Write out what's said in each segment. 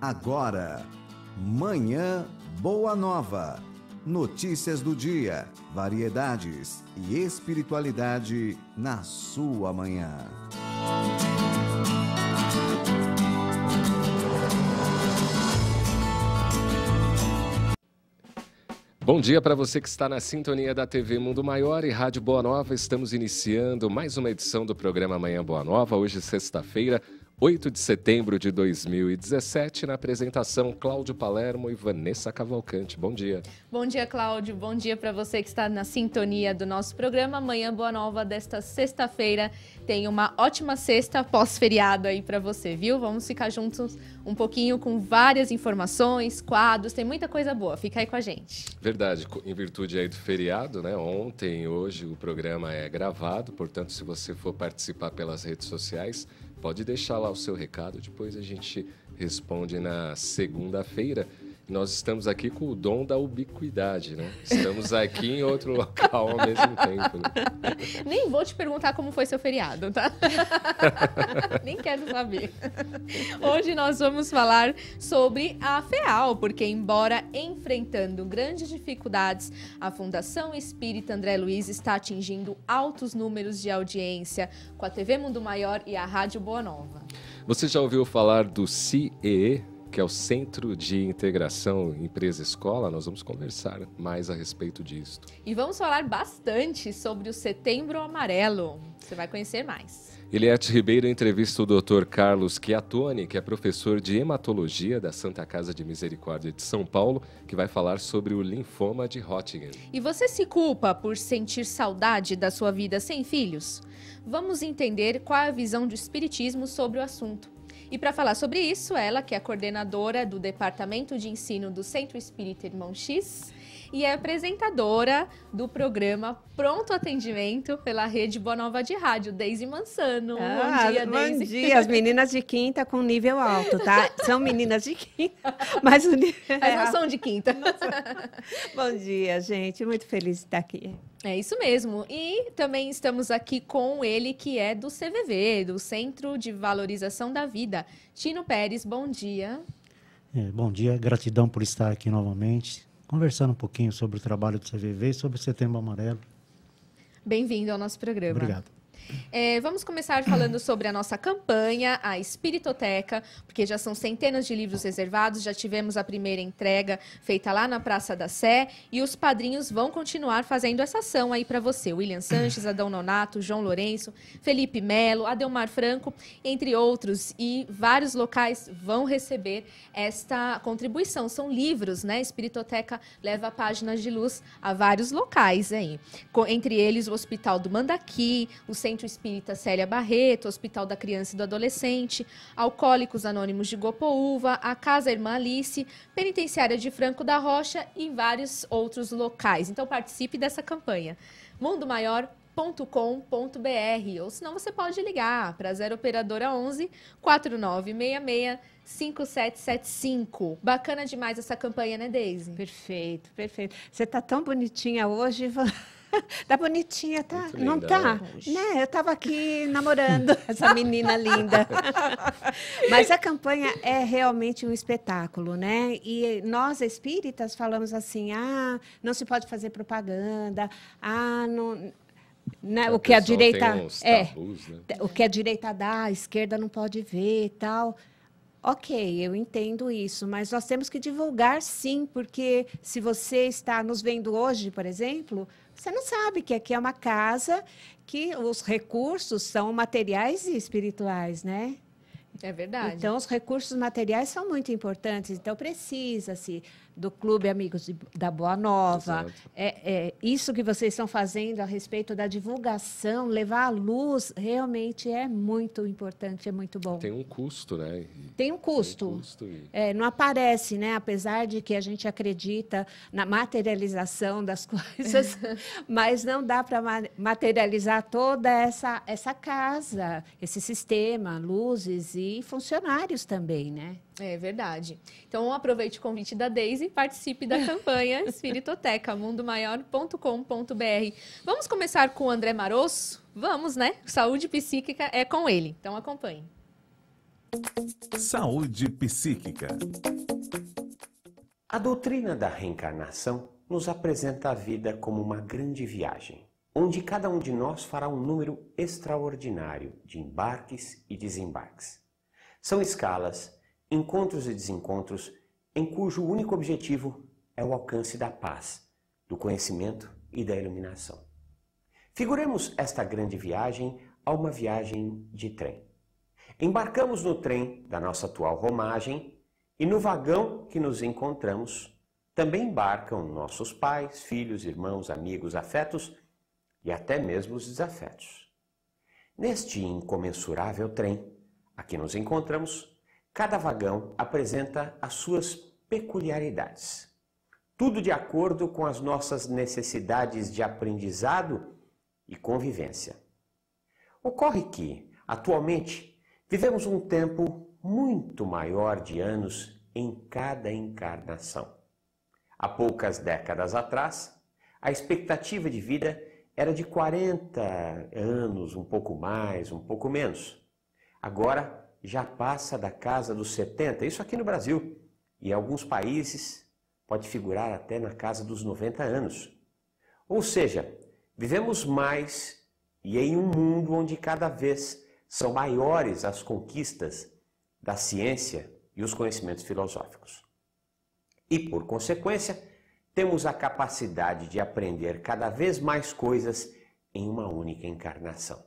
agora. Manhã Boa Nova. Notícias do dia, variedades e espiritualidade na sua manhã. Bom dia para você que está na sintonia da TV Mundo Maior e Rádio Boa Nova. Estamos iniciando mais uma edição do programa Manhã Boa Nova, hoje sexta-feira, 8 de setembro de 2017, na apresentação Cláudio Palermo e Vanessa Cavalcante. Bom dia. Bom dia, Cláudio. Bom dia para você que está na sintonia do nosso programa. Amanhã, boa nova desta sexta-feira. Tem uma ótima sexta pós-feriado aí para você, viu? Vamos ficar juntos um pouquinho com várias informações, quadros, tem muita coisa boa. Fica aí com a gente. Verdade, em virtude aí do feriado, né? Ontem, hoje o programa é gravado, portanto, se você for participar pelas redes sociais, Pode deixar lá o seu recado, depois a gente responde na segunda-feira nós estamos aqui com o dom da ubiquidade, né? Estamos aqui em outro local ao mesmo tempo. Né? Nem vou te perguntar como foi seu feriado, tá? Nem quero saber. Hoje nós vamos falar sobre a FEAL, porque embora enfrentando grandes dificuldades, a Fundação Espírita André Luiz está atingindo altos números de audiência com a TV Mundo Maior e a Rádio Boa Nova. Você já ouviu falar do CEE? que é o Centro de Integração Empresa Escola, nós vamos conversar mais a respeito disso. E vamos falar bastante sobre o Setembro Amarelo. Você vai conhecer mais. Eliette Ribeiro entrevista o Dr. Carlos Chiatone, que é professor de hematologia da Santa Casa de Misericórdia de São Paulo, que vai falar sobre o linfoma de Hodgkin. E você se culpa por sentir saudade da sua vida sem filhos? Vamos entender qual é a visão do espiritismo sobre o assunto. E para falar sobre isso, ela que é coordenadora do Departamento de Ensino do Centro Espírita Irmão X e é apresentadora do programa Pronto Atendimento pela Rede Boa Nova de Rádio, Deise Mansano. Ah, bom dia, Deise. Bom dia, as meninas de quinta com nível alto, tá? São meninas de quinta, mas, o nível... mas não são de quinta. Não são. bom dia, gente. Muito feliz de estar aqui. É isso mesmo. E também estamos aqui com ele, que é do CVV, do Centro de Valorização da Vida. Tino Pérez, bom dia. É, bom dia, gratidão por estar aqui novamente, conversando um pouquinho sobre o trabalho do CVV e sobre o Setembro Amarelo. Bem-vindo ao nosso programa. Obrigado. É, vamos começar falando sobre a nossa campanha, a Espiritoteca, porque já são centenas de livros reservados, já tivemos a primeira entrega feita lá na Praça da Sé e os padrinhos vão continuar fazendo essa ação aí para você. William Sanches, Adão Nonato, João Lourenço, Felipe Melo, Adelmar Franco, entre outros, e vários locais vão receber esta contribuição. São livros, né? A Espiritoteca leva páginas de luz a vários locais aí, entre eles o Hospital do Mandaqui, o Centro Centro Espírita Célia Barreto, Hospital da Criança e do Adolescente, Alcoólicos Anônimos de Gopouva, a Casa Irmã Alice, Penitenciária de Franco da Rocha e vários outros locais. Então participe dessa campanha. Mundo Maior com.br ou senão você pode ligar para 0 operadora 11 4966 5775. Bacana demais essa campanha, né, Daisy? Perfeito, perfeito. Você tá tão bonitinha hoje, Ivan. Tá bonitinha, tá? não tá? Né? né eu estava aqui namorando essa menina linda. Mas a campanha é realmente um espetáculo, né? E nós espíritas falamos assim: "Ah, não se pode fazer propaganda. Ah, não né? o que a direita é, né? o que a direita dá, a esquerda não pode ver e tal. Ok, eu entendo isso, mas nós temos que divulgar sim, porque se você está nos vendo hoje, por exemplo, você não sabe que aqui é uma casa que os recursos são materiais e espirituais, né? É verdade. Então, os recursos materiais são muito importantes. Então, precisa-se do Clube Amigos da Boa Nova. É, é, isso que vocês estão fazendo a respeito da divulgação, levar a luz, realmente é muito importante, é muito bom. Tem um custo, né? tem um custo. Tem um custo e... é, não aparece, né? Apesar de que a gente acredita na materialização das coisas, mas não dá para materializar toda essa, essa casa, esse sistema, luzes e funcionários também, né? É verdade. Então aproveite o convite da Daisy, participe da campanha Espiritoteca mundomaior.com.br. Vamos começar com o André Marosso? Vamos, né? Saúde psíquica é com ele. Então acompanhe. Saúde psíquica. A doutrina da reencarnação nos apresenta a vida como uma grande viagem, onde cada um de nós fará um número extraordinário de embarques e desembarques. São escalas encontros e desencontros em cujo único objetivo é o alcance da paz, do conhecimento e da iluminação. Figuremos esta grande viagem a uma viagem de trem. Embarcamos no trem da nossa atual romagem e no vagão que nos encontramos também embarcam nossos pais, filhos, irmãos, amigos, afetos e até mesmo os desafetos. Neste incomensurável trem a que nos encontramos, Cada vagão apresenta as suas peculiaridades. Tudo de acordo com as nossas necessidades de aprendizado e convivência. Ocorre que, atualmente, vivemos um tempo muito maior de anos em cada encarnação. Há poucas décadas atrás, a expectativa de vida era de 40 anos, um pouco mais, um pouco menos. Agora, já passa da casa dos 70, isso aqui no Brasil. E em alguns países pode figurar até na casa dos 90 anos. Ou seja, vivemos mais e em um mundo onde cada vez são maiores as conquistas da ciência e os conhecimentos filosóficos. E, por consequência, temos a capacidade de aprender cada vez mais coisas em uma única encarnação.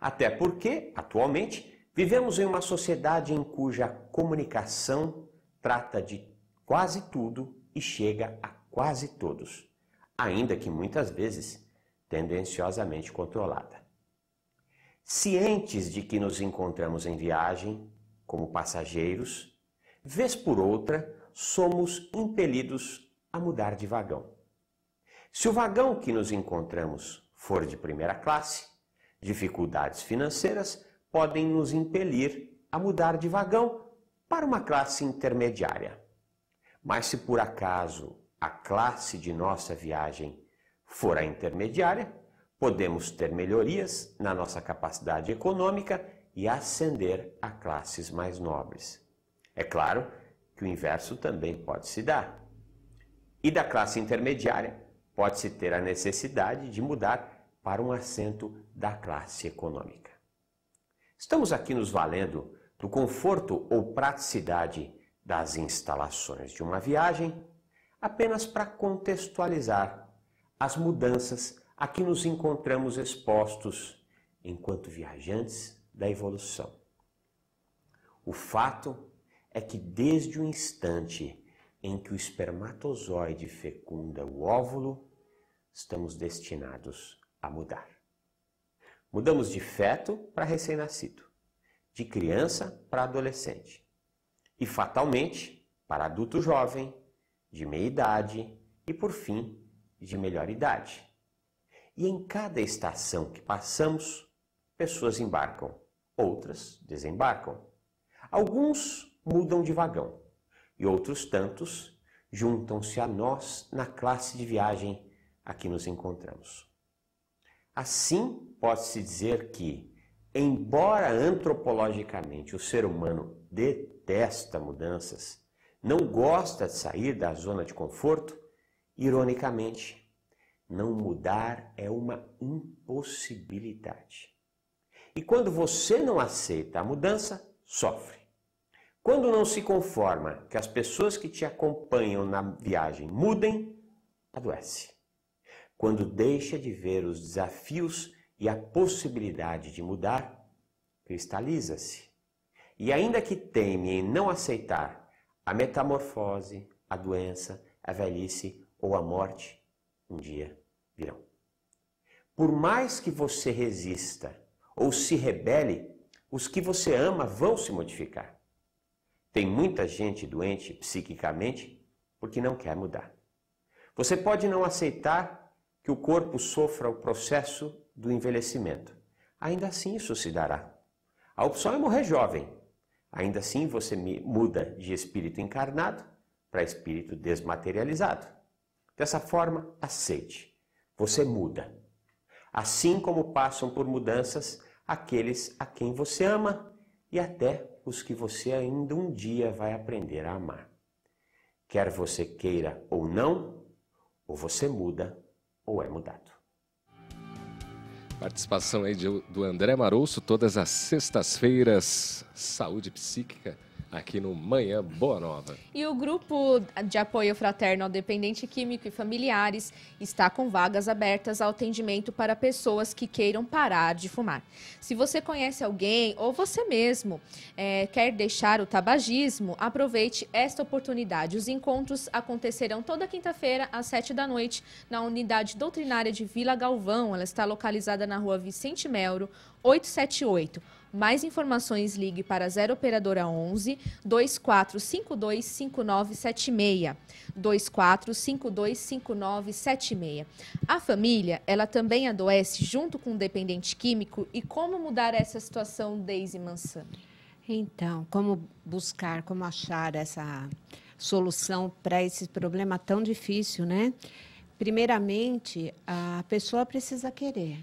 Até porque, atualmente, Vivemos em uma sociedade em cuja comunicação trata de quase tudo e chega a quase todos, ainda que muitas vezes tendenciosamente controlada. Cientes de que nos encontramos em viagem, como passageiros, vez por outra somos impelidos a mudar de vagão. Se o vagão que nos encontramos for de primeira classe, dificuldades financeiras podem nos impelir a mudar de vagão para uma classe intermediária. Mas se por acaso a classe de nossa viagem for a intermediária, podemos ter melhorias na nossa capacidade econômica e ascender a classes mais nobres. É claro que o inverso também pode se dar. E da classe intermediária pode-se ter a necessidade de mudar para um assento da classe econômica. Estamos aqui nos valendo do conforto ou praticidade das instalações de uma viagem apenas para contextualizar as mudanças a que nos encontramos expostos enquanto viajantes da evolução. O fato é que desde o instante em que o espermatozoide fecunda o óvulo, estamos destinados a mudar. Mudamos de feto para recém-nascido, de criança para adolescente e, fatalmente, para adulto jovem, de meia idade e, por fim, de melhor idade. E em cada estação que passamos, pessoas embarcam, outras desembarcam. Alguns mudam de vagão e outros tantos juntam-se a nós na classe de viagem a que nos encontramos. Assim, pode-se dizer que, embora antropologicamente o ser humano detesta mudanças, não gosta de sair da zona de conforto, ironicamente, não mudar é uma impossibilidade. E quando você não aceita a mudança, sofre. Quando não se conforma que as pessoas que te acompanham na viagem mudem, adoece quando deixa de ver os desafios e a possibilidade de mudar, cristaliza-se. E ainda que teme em não aceitar a metamorfose, a doença, a velhice ou a morte, um dia virão. Por mais que você resista ou se rebele, os que você ama vão se modificar. Tem muita gente doente psiquicamente porque não quer mudar. Você pode não aceitar que o corpo sofra o processo do envelhecimento. Ainda assim isso se dará. A opção é morrer jovem. Ainda assim você muda de espírito encarnado para espírito desmaterializado. Dessa forma, aceite. Você muda. Assim como passam por mudanças aqueles a quem você ama e até os que você ainda um dia vai aprender a amar. Quer você queira ou não, ou você muda ou é mudado. Participação aí do André Marouço todas as sextas-feiras. Saúde psíquica aqui no Manhã Boa Nova. E o grupo de apoio fraterno ao dependente químico e familiares está com vagas abertas ao atendimento para pessoas que queiram parar de fumar. Se você conhece alguém ou você mesmo é, quer deixar o tabagismo, aproveite esta oportunidade. Os encontros acontecerão toda quinta-feira às sete da noite na unidade doutrinária de Vila Galvão. Ela está localizada na rua Vicente Melro, 878. Mais informações, ligue para 0 Operadora 11 2452 5976. 2452 5976. A família, ela também adoece junto com o dependente químico e como mudar essa situação, Deise Mansano? Então, como buscar, como achar essa solução para esse problema tão difícil, né? Primeiramente, a pessoa precisa querer.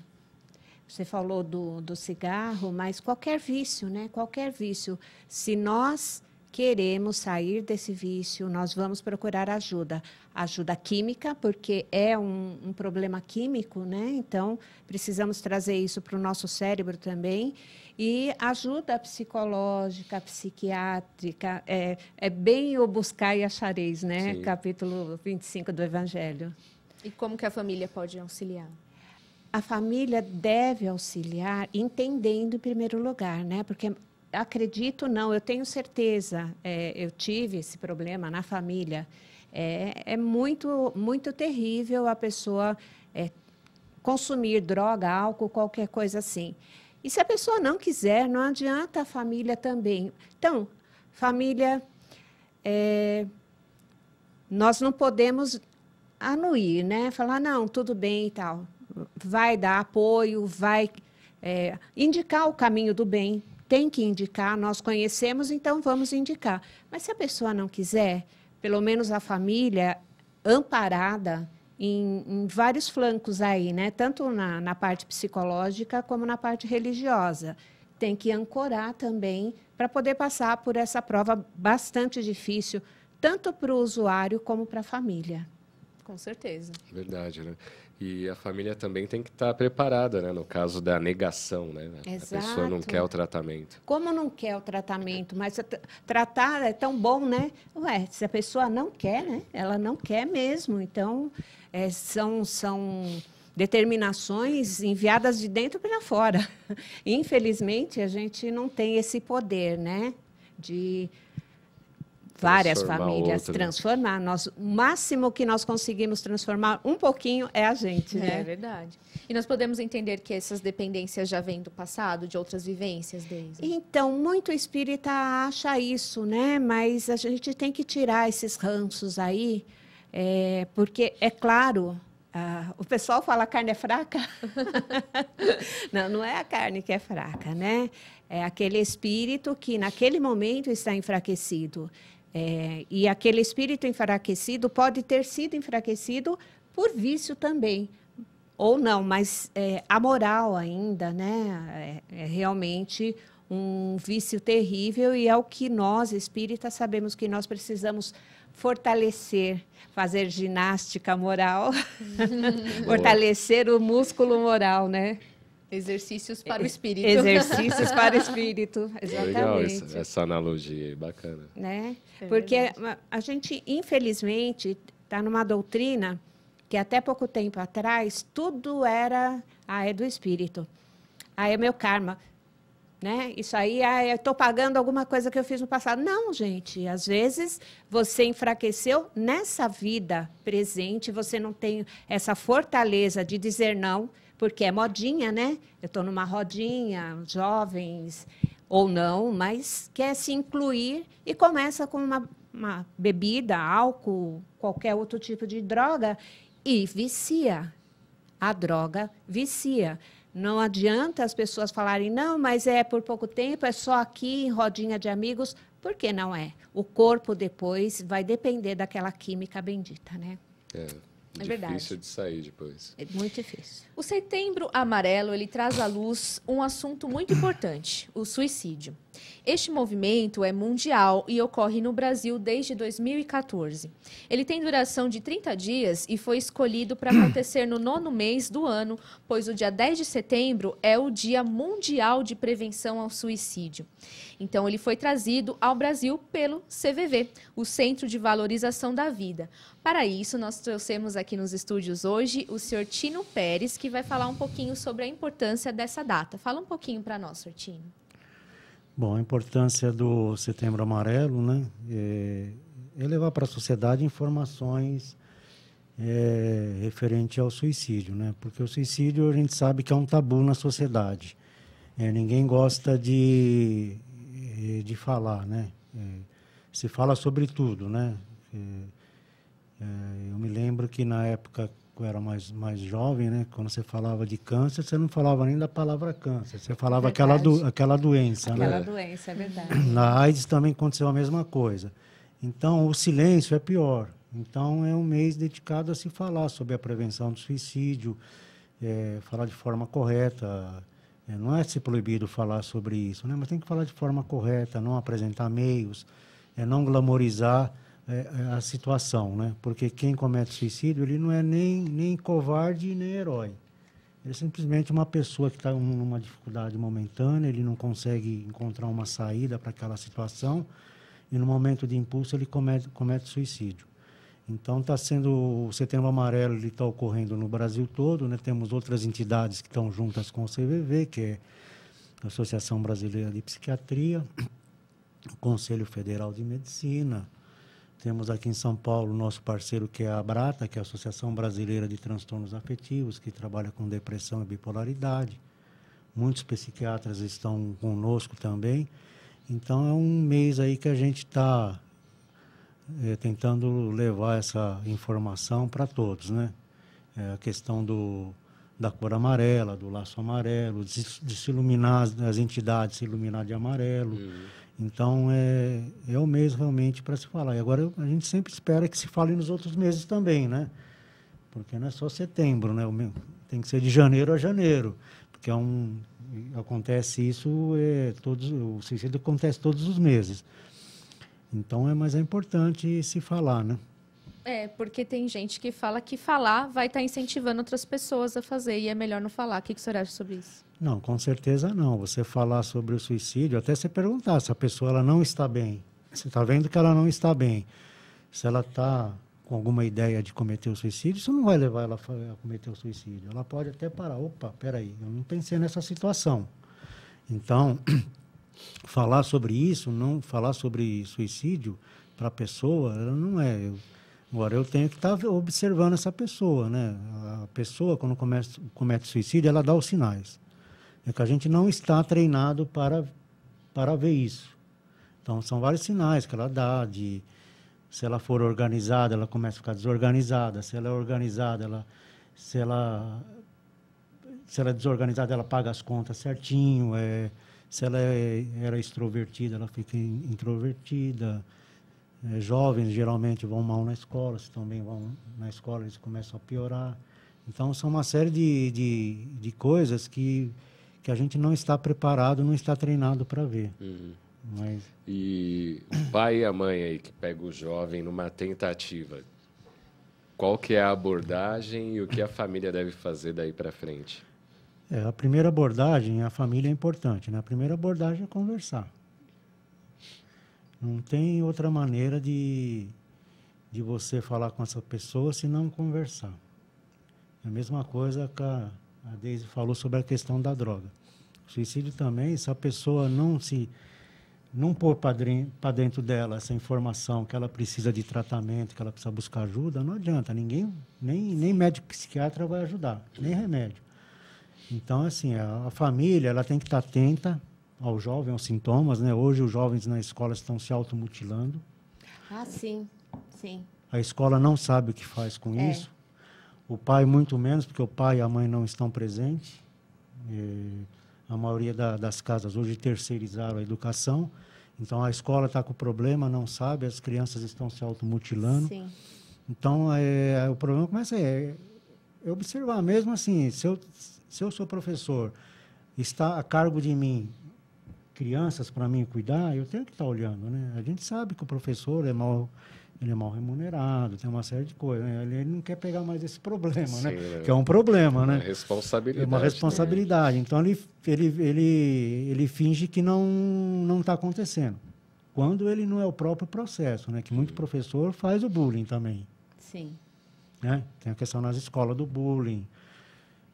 Você falou do, do cigarro, mas qualquer vício, né? Qualquer vício. Se nós queremos sair desse vício, nós vamos procurar ajuda. Ajuda química, porque é um, um problema químico, né? Então, precisamos trazer isso para o nosso cérebro também. E ajuda psicológica, psiquiátrica, é, é bem o buscar e achareis, né? Sim. Capítulo 25 do Evangelho. E como que a família pode auxiliar? a família deve auxiliar, entendendo em primeiro lugar, né? Porque acredito não, eu tenho certeza, é, eu tive esse problema na família. É, é muito, muito terrível a pessoa é, consumir droga, álcool, qualquer coisa assim. E se a pessoa não quiser, não adianta a família também. Então, família, é, nós não podemos anuir, né? Falar não, tudo bem e tal vai dar apoio, vai é, indicar o caminho do bem, tem que indicar, nós conhecemos, então vamos indicar. Mas se a pessoa não quiser, pelo menos a família amparada em, em vários flancos aí, né? tanto na, na parte psicológica como na parte religiosa. Tem que ancorar também para poder passar por essa prova bastante difícil, tanto para o usuário como para a família. Com certeza. Verdade, né? E a família também tem que estar tá preparada, né? No caso da negação, né? Exato. A pessoa não quer o tratamento. Como não quer o tratamento? Mas tratar é tão bom, né? Ué, se a pessoa não quer, né? Ela não quer mesmo. Então, é, são, são determinações enviadas de dentro para fora. Infelizmente, a gente não tem esse poder, né? De várias famílias, outra, transformar. Nós, o máximo que nós conseguimos transformar um pouquinho é a gente, é, né? É verdade. E nós podemos entender que essas dependências já vêm do passado, de outras vivências, Deise? Então, muito espírita acha isso, né? Mas a gente tem que tirar esses ranços aí, é, porque, é claro, ah, o pessoal fala carne é fraca. não, não é a carne que é fraca, né? É aquele espírito que naquele momento está enfraquecido. É, e aquele espírito enfraquecido pode ter sido enfraquecido por vício também, ou não, mas é, a moral ainda né, é, é, realmente um vício terrível e é o que nós espíritas sabemos que nós precisamos fortalecer, fazer ginástica moral, fortalecer o músculo moral, né? Exercícios para o é, espírito. Exercícios para o espírito, é exatamente. Legal essa, essa analogia, bacana. Né? É Porque a, a gente, infelizmente, está numa doutrina que até pouco tempo atrás tudo era ah, é do espírito. Ah, é meu karma. Né? Isso aí, ah, eu estou pagando alguma coisa que eu fiz no passado. Não, gente. Às vezes você enfraqueceu nessa vida presente, você não tem essa fortaleza de dizer não porque é modinha, né? Eu estou numa rodinha, jovens ou não, mas quer se incluir e começa com uma, uma bebida, álcool, qualquer outro tipo de droga e vicia. A droga vicia. Não adianta as pessoas falarem, não, mas é por pouco tempo, é só aqui em rodinha de amigos. Por que não é? O corpo depois vai depender daquela química bendita, né? É. É, é difícil verdade. de sair depois. É muito difícil. O Setembro Amarelo ele traz à luz um assunto muito importante: o suicídio. Este movimento é mundial e ocorre no Brasil desde 2014. Ele tem duração de 30 dias e foi escolhido para acontecer no nono mês do ano, pois o dia 10 de setembro é o Dia Mundial de Prevenção ao Suicídio. Então, ele foi trazido ao Brasil pelo CVV, o Centro de Valorização da Vida. Para isso, nós trouxemos aqui nos estúdios hoje o Sr. Tino Pérez, que vai falar um pouquinho sobre a importância dessa data. Fala um pouquinho para nós, Tino. Bom, a importância do Setembro Amarelo né, é, é, levar para a sociedade informações é, referente ao suicídio, né? porque o suicídio a gente sabe que é um tabu na sociedade. É, ninguém gosta de, eh, de falar, né? É, se fala sobre tudo, né? É, eu me lembro que na época eu era mais, mais jovem, né? Quando você falava de câncer, você não falava nem da palavra câncer, você falava é aquela, do, aquela doença, aquela né? Aquela doença, é verdade. Na AIDS também aconteceu a mesma coisa. Então, o silêncio é pior. Então, é um mês dedicado a se falar sobre a prevenção do suicídio, é, falar de forma correta. É, não é se proibido falar sobre isso, né? mas tem que falar de forma correta, não apresentar meios, é, não glamorizar é, é, a situação, né? Porque quem comete suicídio, ele não é nem, nem covarde nem herói. Ele é simplesmente uma pessoa que está numa dificuldade momentânea, ele não consegue encontrar uma saída para aquela situação e no momento de impulso ele comete, comete suicídio. Então está sendo o Setembro Amarelo ele está ocorrendo no Brasil todo, né? Temos outras entidades que estão juntas com o CVV, que é a Associação Brasileira de Psiquiatria, o Conselho Federal de Medicina, temos aqui em São Paulo nosso parceiro que é a Brata, que é a Associação Brasileira de Transtornos Afetivos, que trabalha com depressão e bipolaridade. Muitos psiquiatras estão conosco também. Então é um mês aí que a gente está é, eh, tentando levar essa informação para todos, né? É a questão do, da cor amarela, do laço amarelo, de, de se iluminar, as entidades se iluminar de amarelo. Uhum. Então, é, é o mês realmente para se falar. E agora a gente sempre espera que se fale nos outros meses também, né? Porque não é só setembro, né? Tem que ser de janeiro a janeiro, porque é um, acontece isso é, todos, o suicídio acontece todos os meses. Então, é mais é importante se falar, né? É, porque tem gente que fala que falar vai estar tá incentivando outras pessoas a fazer e é melhor não falar. O que, que você acha sobre isso? Não, com certeza não. Você falar sobre o suicídio, até você perguntar se a pessoa ela não está bem. Você está vendo que ela não está bem. Se ela está com alguma ideia de cometer o suicídio, isso não vai levar ela a cometer o suicídio. Ela pode até parar. Opa, peraí, eu não pensei nessa situação. Então, falar sobre isso, não falar sobre suicídio para a pessoa, ela não é. Eu, Agora, eu tenho que estar tá observando essa pessoa, né? A pessoa, quando comete, comete suicídio, ela dá os sinais. É que a gente não está treinado para, para ver isso. Então, são vários sinais que ela dá de... Se ela for organizada, ela começa a ficar desorganizada. Se ela é organizada, ela... Se ela, se ela é desorganizada, ela paga as contas certinho. É, se ela é, era extrovertida, ela fica introvertida é, jovens geralmente vão mal na escola, se também vão na escola eles começam a piorar. Então são uma série de, de, de coisas que, que a gente não está preparado, não está treinado para ver. Uhum. Mas... E o pai e a mãe aí que pega o jovem numa tentativa, qual que é a abordagem e o que a família deve fazer daí para frente? É, a primeira abordagem, a família é importante, né? A primeira abordagem é conversar. Não tem outra maneira de, de você falar com essa pessoa se não conversar. É a mesma coisa que a, a Deise falou sobre a questão da droga. O suicídio também, se a pessoa não se não pôr para dentro dela essa informação que ela precisa de tratamento, que ela precisa buscar ajuda, não adianta. Ninguém, nem, nem médico psiquiatra vai ajudar, nem remédio. Então, assim, a, a família ela tem que estar tá atenta ao jovem, aos sintomas. Né? Hoje, os jovens na escola estão se automutilando. Ah, sim, sim. A escola não sabe o que faz com é. isso. O pai, muito menos, porque o pai e a mãe não estão presentes. E a maioria da, das casas hoje terceirizaram a educação. Então, a escola está com problema, não sabe, as crianças estão se automutilando. Sim. Então, é, o problema começa a é, é observar. Mesmo assim, se eu, se eu sou professor, está a cargo de mim crianças para mim cuidar, eu tenho que estar tá olhando, né? A gente sabe que o professor é mal ele é mal remunerado, tem uma série de coisas. Né? Ele, não quer pegar mais esse problema, né? Sim, né? É, que é um problema, né? É é uma né? Responsabilidade. É uma responsabilidade. Né? Então ele, ele, ele, ele finge que não não está acontecendo. Quando ele não é o próprio processo, né? Que muito professor faz o bullying também. Sim. Né? Tem a questão nas escolas do bullying.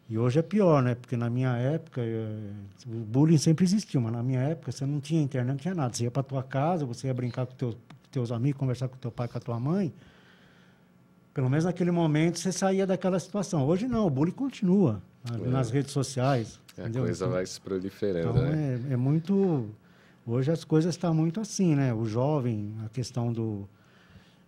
E hoje é pior, né? Porque na minha época, eh, o bullying sempre existiu, mas na minha época você não tinha internet, não tinha nada. Você ia para tua casa, você ia brincar com teus, teus amigos, conversar com teu pai, com a tua mãe. Pelo menos naquele momento você saía daquela situação. Hoje não, o bullying continua é. nas redes sociais. É, a coisa então, vai se proliferando. Então, né? é, é muito. Hoje as coisas estão tá muito assim, né? O jovem, a questão do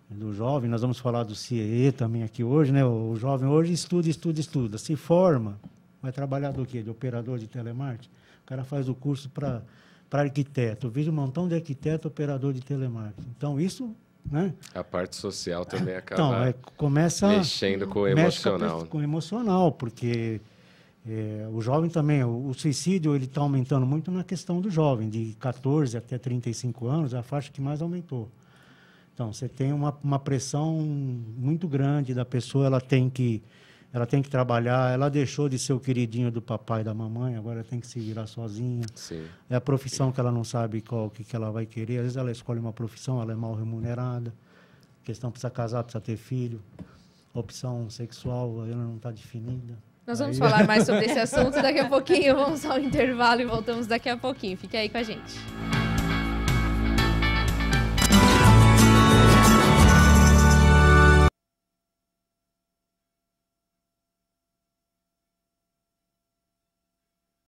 do jovem, nós vamos falar do CIE também aqui hoje, né? O jovem hoje estuda, estuda, estuda, se forma, vai trabalhar do quê? De operador de telemarketing? O cara faz o curso para arquiteto. Eu vejo um montão de arquiteto operador de telemarketing. Então, isso né? A parte social também ah, acaba então, é, começa mexendo com o emocional. Com o emocional, porque é, o jovem também, o, o suicídio ele está aumentando muito na questão do jovem, de 14 até 35 anos, a faixa que mais aumentou. Então, você tem uma, uma pressão muito grande da pessoa, ela tem que ela tem que trabalhar, ela deixou de ser o queridinho do papai e da mamãe, agora tem que se virar sozinha. Sim. É a profissão Sim. que ela não sabe qual que, que ela vai querer. Às vezes ela escolhe uma profissão, ela é mal remunerada. A questão precisa casar, precisa ter filho. A opção sexual, ela não está definida. Nós vamos aí... falar mais sobre esse assunto daqui a pouquinho. Vamos ao intervalo e voltamos daqui a pouquinho. Fique aí com a gente.